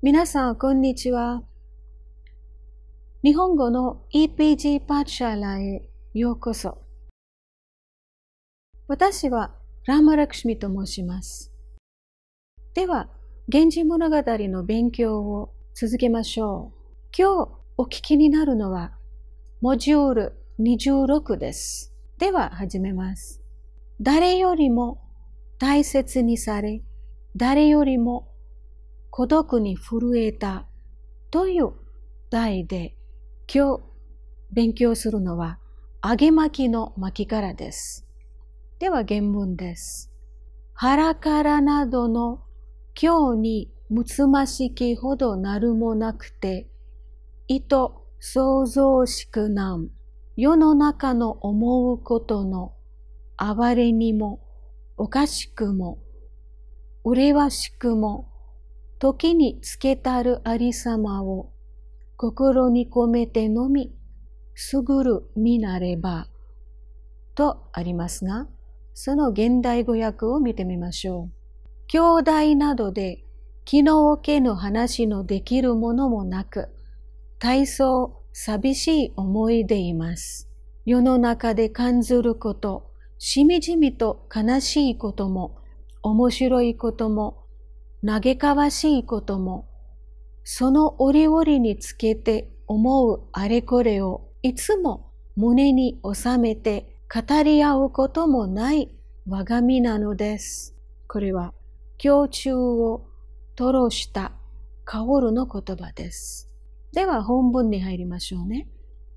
皆さん、こんにちは。日本語の EPG パーチャーラへようこそ。私はラマラクシミと申します。では、源氏物語の勉強を続けましょう。今日お聞きになるのは、モジュール26です。では、始めます。誰よりも大切にされ、誰よりも孤独に震えたという題で今日勉強するのは揚げ巻きの巻きからです。では原文です。腹からなどの今日にむつましきほどなるもなくて、意図創造しくなん世の中の思うことの哀れにもおかしくも、うれわしくも、時につけたるありさまを心に込めてのみ、すぐるみなれば、とありますが、その現代語訳を見てみましょう。兄弟などで気の置けぬ話のできるものもなく、大層寂しい思いでいます。世の中で感ずること、しみじみと悲しいことも、面白いことも、嘆かわしいことも、その折々につけて思うあれこれをいつも胸に収めて語り合うこともない我が身なのです。これは、胸中を吐露したルの言葉です。では本文に入りましょうね。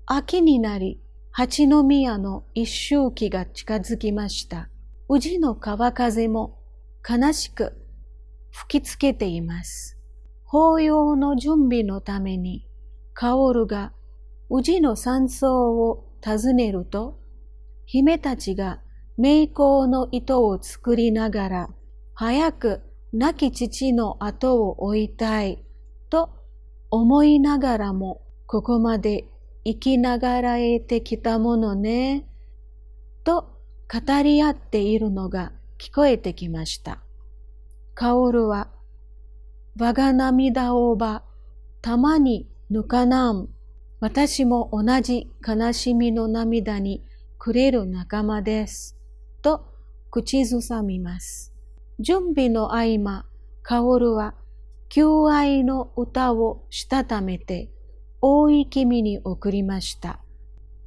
秋になり、八宮の一周期が近づきました。宇治の川風も悲しく吹きつけています。法要の準備のために、薫が宇治の山荘を訪ねると、姫たちが名工の糸を作りながら、早く亡き父の後を追いたいと思いながらも、ここまで生きながらえてきたものね、と語り合っているのが聞こえてきました。カオルは、我が涙をば、たまにぬかなん。私も同じ悲しみの涙にくれる仲間です。と、口ずさみます。準備の合間、カオルは、求愛の歌をしたためて、大い君に送りました。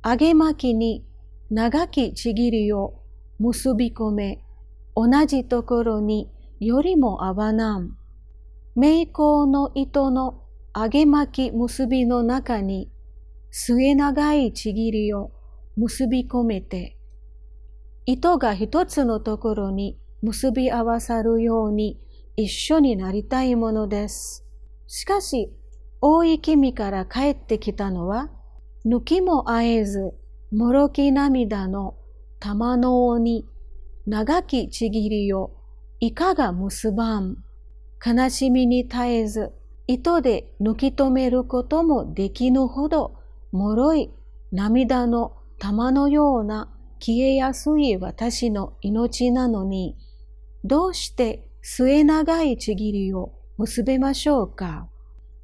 揚げ巻きに長きちぎりを結び込め、同じところによりもあわなん。名工の糸の揚げ巻き結びの中に末長いちぎりを結び込めて、糸が一つのところに結び合わさるように一緒になりたいものです。しかし、大井君から帰ってきたのは、抜きもあえず、もろき涙の玉の尾に長きちぎりをいかが結ばん。悲しみに絶えず、糸で抜き止めることもできぬほど、脆い涙の玉のような消えやすい私の命なのに、どうして末長いちぎりを結べましょうか。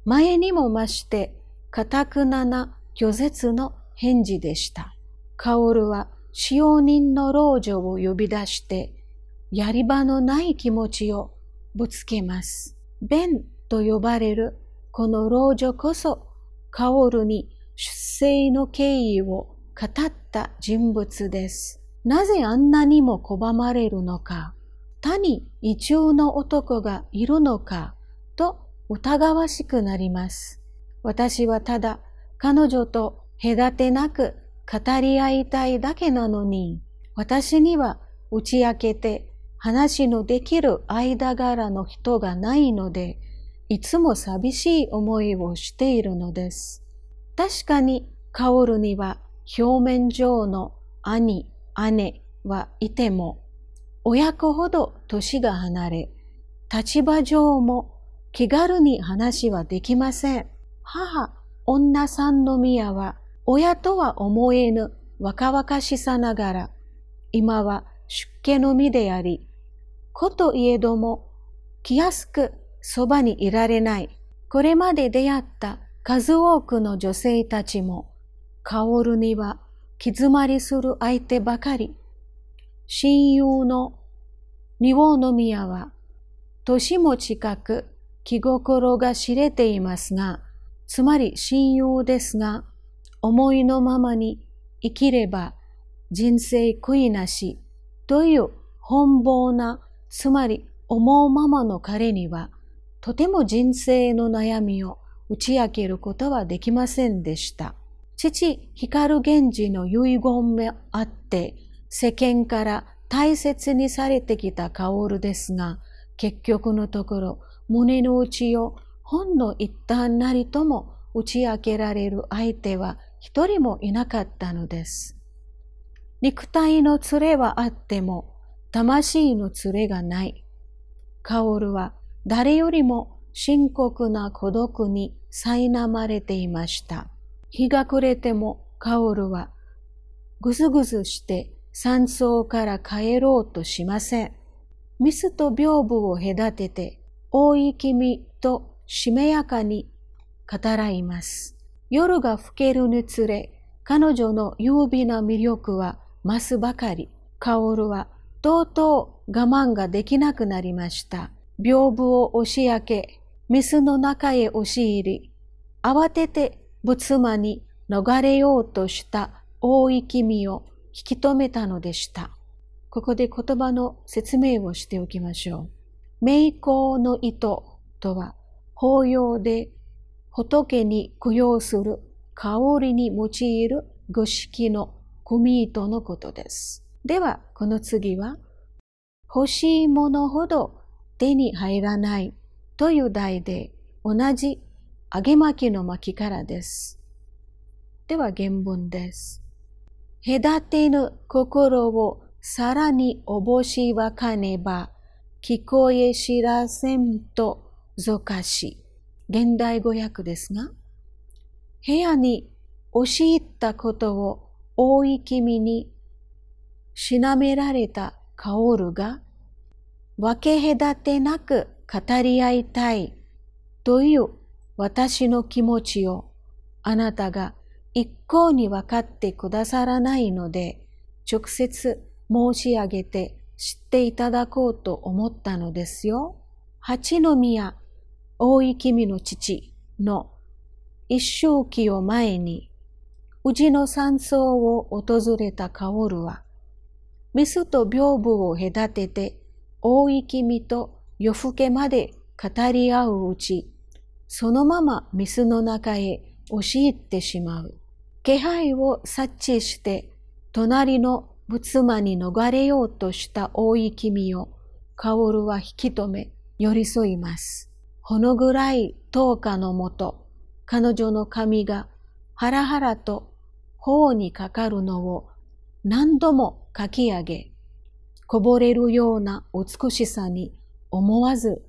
前にも増して、かたくなな拒絶の返事でした。カオルは使用人の老女を呼び出して、やり場のない気持ちをぶつけます。弁と呼ばれるこの老女こそ、カオルに出生の経緯を語った人物です。なぜあんなにも拒まれるのか、他に異中の男がいるのか、と疑わしくなります。私はただ彼女と隔てなく語り合いたいだけなのに、私には打ち明けて話のできる間柄の人がないので、いつも寂しい思いをしているのです。確かに、薫には表面上の兄、姉はいても、親子ほど年が離れ、立場上も気軽に話はできません。母、女さんの宮は、親とは思えぬ若々しさながら、今は出家の身であり、子といえども、気安くそばにいられない。これまで出会った数多くの女性たちも、薫には気詰まりする相手ばかり。親友の二本の宮は、年も近く気心が知れていますが、つまり親友ですが、思いのままに生きれば人生悔いなしという奔放なつまり思うままの彼には、とても人生の悩みを打ち明けることはできませんでした。父、光源氏の遺言もあって、世間から大切にされてきた薫ですが、結局のところ、胸の内をほんの一端なりとも打ち明けられる相手は一人もいなかったのです。肉体の連れはあっても、魂の連れがない。カオルは誰よりも深刻な孤独に苛まれていました。日が暮れてもカオルはぐずぐずして山荘から帰ろうとしません。ミスと屏風を隔てて、大い君としめやかに語らいます。夜が更けるにつれ、彼女の優美な魅力は増すばかり。カオルはとうとう我慢ができなくなりました。屏風を押し開け、メスの中へ押し入り、慌てて仏間に逃れようとした大い君を引き止めたのでした。ここで言葉の説明をしておきましょう。名工の意図とは、法要で仏に供養する香りに用いる五色の組糸のことです。では、この次は、欲しいものほど手に入らないという題で、同じ揚げ巻きの巻きからです。では、原文です。隔てぬ心をさらにおぼしわかねば、聞こえ知らせんとぞかし。現代語訳ですが、部屋に押し入ったことを大い君にしなめられたルが分け隔てなく語り合いたいという私の気持ちをあなたが一向に分かってくださらないので直接申し上げて知っていただこうと思ったのですよ。八宮大井君の父の一周期を前に、宇治の山荘を訪れた薫は、メスと屏風を隔てて、大いきみと夜更けまで語り合ううち、そのままメスの中へ押し入ってしまう。気配を察知して、隣の仏間に逃れようとした大いきみを、薫は引き止め、寄り添います。ほのぐらい10日のもと、彼女の髪がハラハラと頬にかかるのを何度も書き上げ、こぼれるような美しさに思わず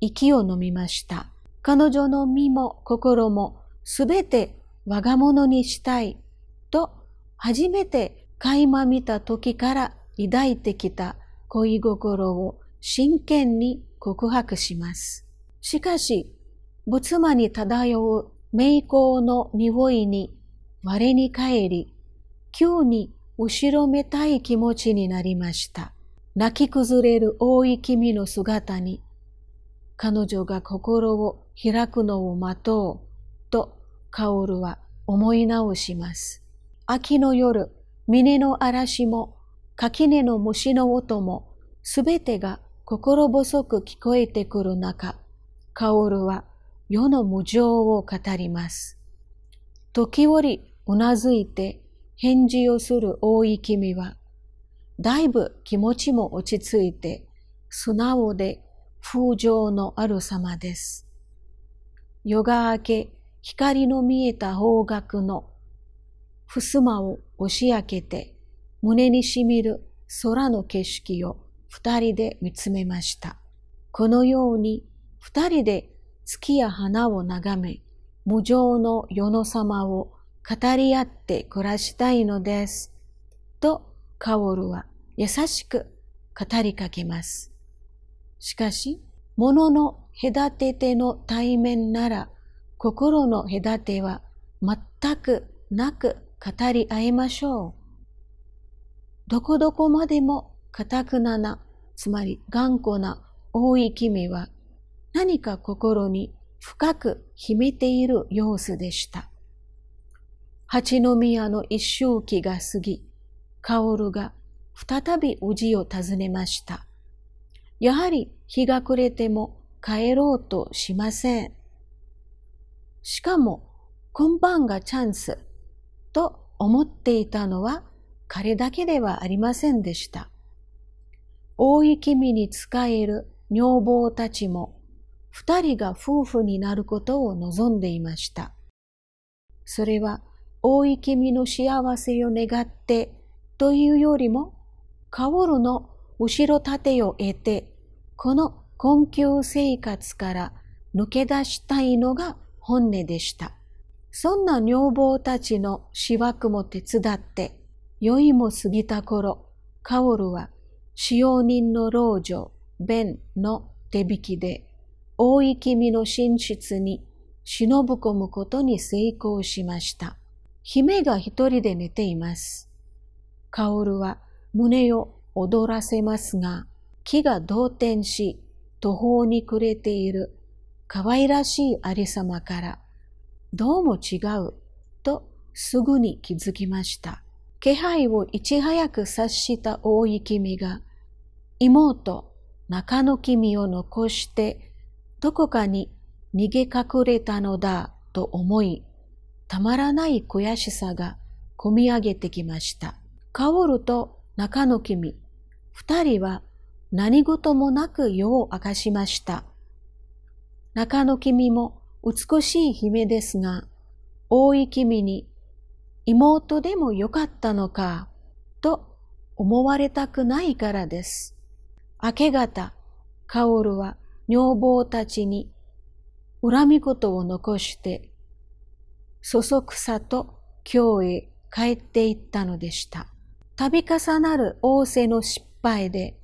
息を飲みました。彼女の身も心もすべて我が物にしたいと初めて垣間見た時から抱いてきた恋心を真剣に告白します。しかし、仏間に漂う名香の匂いに我に帰り、急に後ろめたい気持ちになりました。泣き崩れる大い君の姿に、彼女が心を開くのを待とう、と薫は思い直します。秋の夜、峰の嵐も、垣根の虫の音も、すべてが心細く聞こえてくる中、薫は世の無情を語ります。時折うなずいて返事をする大い君は、だいぶ気持ちも落ち着いて、素直で風情のある様です。夜が明け、光の見えた方角の襖を押し開けて、胸にしみる空の景色を二人で見つめました。このように二人で月や花を眺め、無情の世の様を語り合って暮らしたいのです。と、カオルは優しく語りかけます。しかし、物の隔てての対面なら、心の隔ては全くなく語り合いましょう。どこどこまでも固くなな、つまり頑固な大い君は、何か心に深く秘めている様子でした。八宮の一周期が過ぎ、薫が再び宇治を訪ねました。やはり日が暮れても帰ろうとしません。しかも、今晩がチャンスと思っていたのは彼だけではありませんでした。大い君に仕える女房たちも二人が夫婦になることを望んでいました。それは大い君の幸せを願ってというよりも、カオルの後ろ盾を得て、この困窮生活から抜け出したいのが本音でした。そんな女房たちのしわくも手伝って、酔いも過ぎた頃、カオルは使用人の老女、ベンの手引きで、大い君の寝室に忍ぶ込むことに成功しました。姫が一人で寝ています。カオルは胸を踊らせますが、木が動転し、途方に暮れている可愛らしいありさまから、どうも違うとすぐに気づきました。気配をいち早く察した大井君が、妹、中野君を残して、どこかに逃げ隠れたのだと思い、たまらない悔しさが込み上げてきました。カオルと中野君、二人は何事もなく世を明かしました。中野君も美しい姫ですが、大井君に妹でもよかったのか、と思われたくないからです。明け方、カオルは女房たちに恨み事を残してそそくさと京へ帰っていったのでした。度重なる王政の失敗で、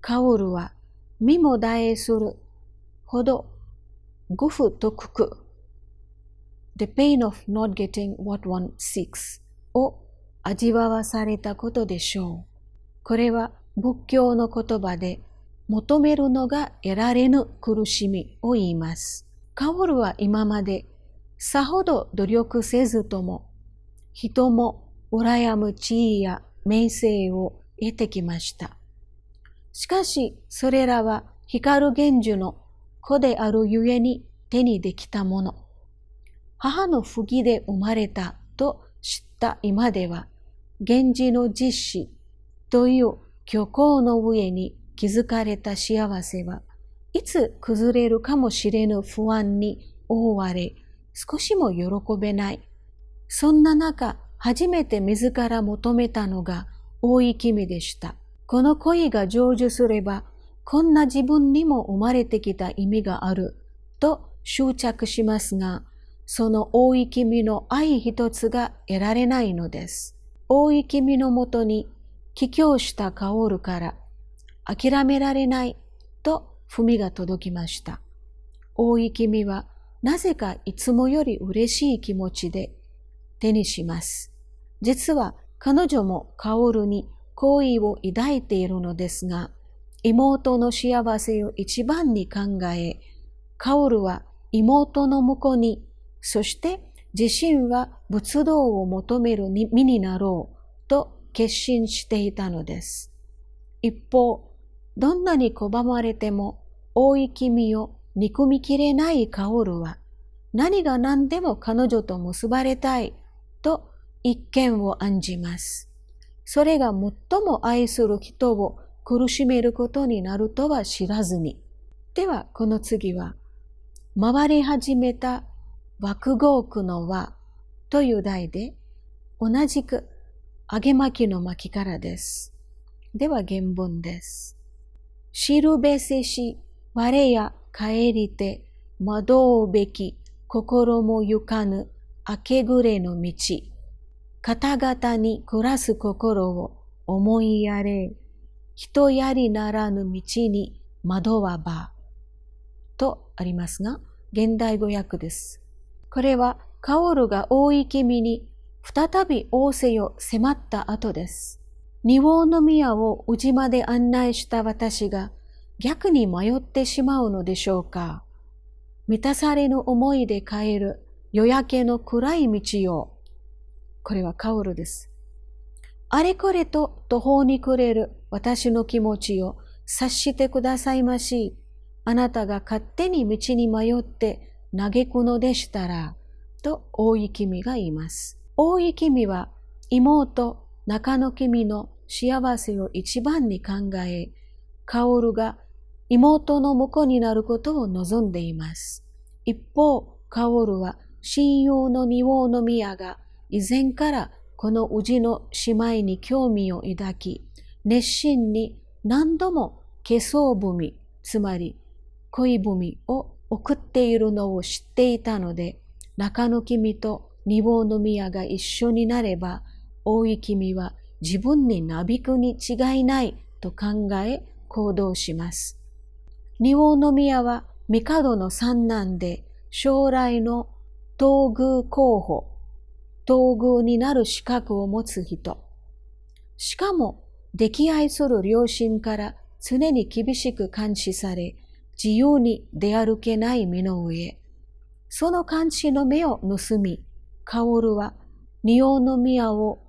カオルは身も大えするほどごとくく。The pain of not getting what one seeks を味わわされたことでしょう。これは仏教の言葉で求めるのが得られぬ苦しみを言います。カオルは今までさほど努力せずとも、人も羨む地位や名声を得てきました。しかし、それらは光源氏の子であるゆえに手にできたもの。母の不義で生まれたと知った今では、源氏の実施という虚構の上に気づかれた幸せは、いつ崩れるかもしれぬ不安に覆われ、少しも喜べない。そんな中、初めて自ら求めたのが大い君でした。この恋が成就すれば、こんな自分にも生まれてきた意味があると執着しますが、その大い君の愛一つが得られないのです。大い君のもとに帰郷した薫から諦められないと文が届きました。大い君はなぜかいつもより嬉しい気持ちで手にします。実は彼女もカオルに好意を抱いているのですが、妹の幸せを一番に考え、カオルは妹の婿に、そして自身は仏道を求める身になろうと決心していたのです。一方、どんなに拒まれても、大い君を憎みきれないルは何が何でも彼女と結ばれたいと一見を案じます。それが最も愛する人を苦しめることになるとは知らずに。では、この次は、回り始めた枠豪区の輪という題で、同じく揚げ巻きの巻きからです。では、原文です。しるべせし我や帰りて惑うべき心もゆかぬ明け暮れの道。方々に暮らす心を思いやれ。人やりならぬ道に惑わば。とありますが、現代語訳です。これは、カオルが大い君に再び王政を迫った後です。二王の宮を宇治まで案内した私が、逆に迷ってしまうのでしょうか満たされぬ思いで変える夜明けの暗い道を。これはカオルです。あれこれと途方に暮れる私の気持ちを察してくださいまし。あなたが勝手に道に迷って嘆くのでしたら、と大井君が言います。大井君は妹中野君の幸せを一番に考え、薫が妹の婿になることを望んでいます。一方、カオルは親友の二王の宮が以前からこの宇治の姉妹に興味を抱き、熱心に何度も化粧踏つまり恋文を送っているのを知っていたので、中野君と二王の宮が一緒になれば、大井君は自分になびくに違いないと考え行動します。仁王宮は帝の三男で将来の東宮候補、東宮になる資格を持つ人。しかも、溺愛する両親から常に厳しく監視され、自由に出歩けない身の上。その監視の目を盗み、薫は仁王の宮を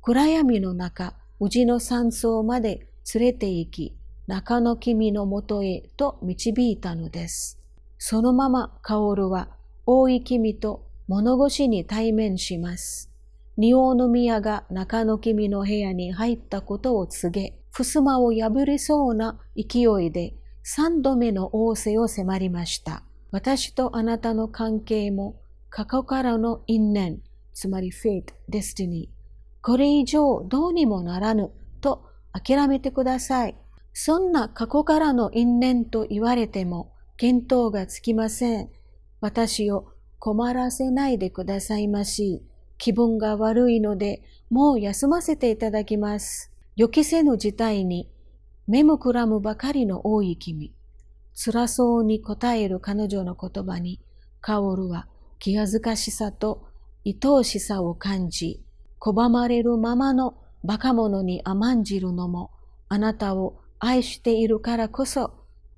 暗闇の中、宇治の山荘まで連れて行き、中野君のもとへと導いたのです。そのまま薫は大井君と物腰に対面します。仁王の宮が中野君の部屋に入ったことを告げ、襖を破りそうな勢いで三度目の仰せを迫りました。私とあなたの関係も過去からの因縁、つまりフェイト、デスティニー。これ以上どうにもならぬと諦めてください。そんな過去からの因縁と言われても見当がつきません。私を困らせないでくださいまし。気分が悪いので、もう休ませていただきます。予期せぬ事態に、目もくらむばかりの多い君。辛そうに答える彼女の言葉に、カオルは気恥ずかしさと愛おしさを感じ、拒まれるままのバカ者に甘んじるのも、あなたを愛しているからこそ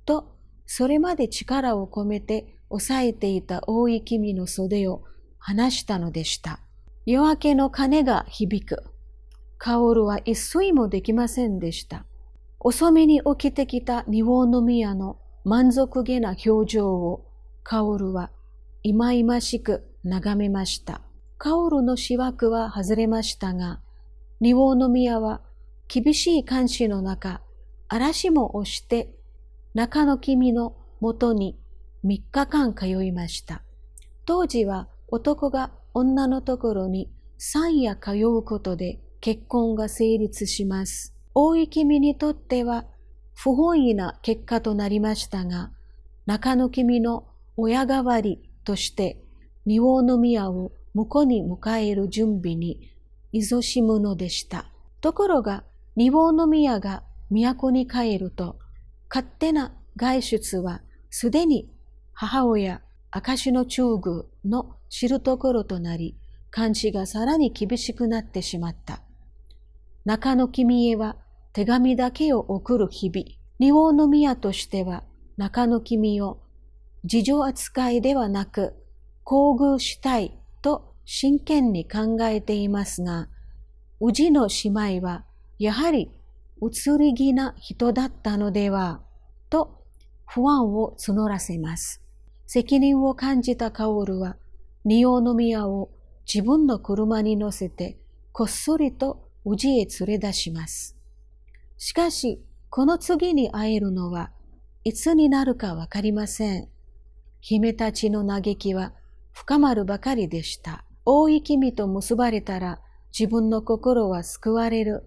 とそれまで力を込めて抑えていた大い君の袖を離したのでした。夜明けの鐘が響く。カオルは一睡もできませんでした。遅めに起きてきた二王の宮の満足げな表情をカオルは忌々しく眺めました。カオルの死枠は外れましたが、二王の宮は厳しい監視の中、嵐も押して中野君のもとに3日間通いました。当時は男が女のところに三夜通うことで結婚が成立します。大井君にとっては不本意な結果となりましたが、中野君の親代わりとして二王宮を婿に迎える準備に勤しむのでした。ところが、二王宮が都に帰ると、勝手な外出はすでに母親、証の中宮の知るところとなり、監視がさらに厳しくなってしまった。中野君へは手紙だけを送る日々、日本の宮としては中野君を事情扱いではなく、厚遇したいと真剣に考えていますが、宇治の姉妹はやはり移り気な人だったのではと不安を募らせます。責任を感じたカオルは、仁王の宮を自分の車に乗せて、こっそりと宇治へ連れ出します。しかし、この次に会えるのは、いつになるかわかりません。姫たちの嘆きは深まるばかりでした。大い君と結ばれたら、自分の心は救われる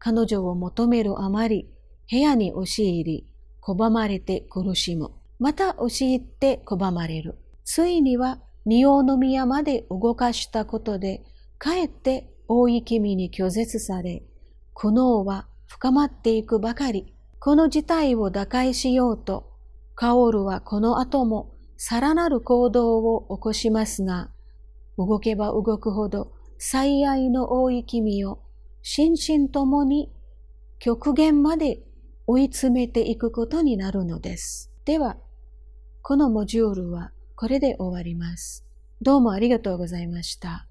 彼女を求めるあまり、部屋に押し入り、拒まれて苦しむ。また押し入って拒まれる。ついには、仁王の宮まで動かしたことで、かえって大い君に拒絶され、苦悩は深まっていくばかり。この事態を打開しようと、カオルはこの後もさらなる行動を起こしますが、動けば動くほど最愛の大い君を心身ともに極限まで追い詰めていくことになるのです。では、このモジュールはこれで終わります。どうもありがとうございました。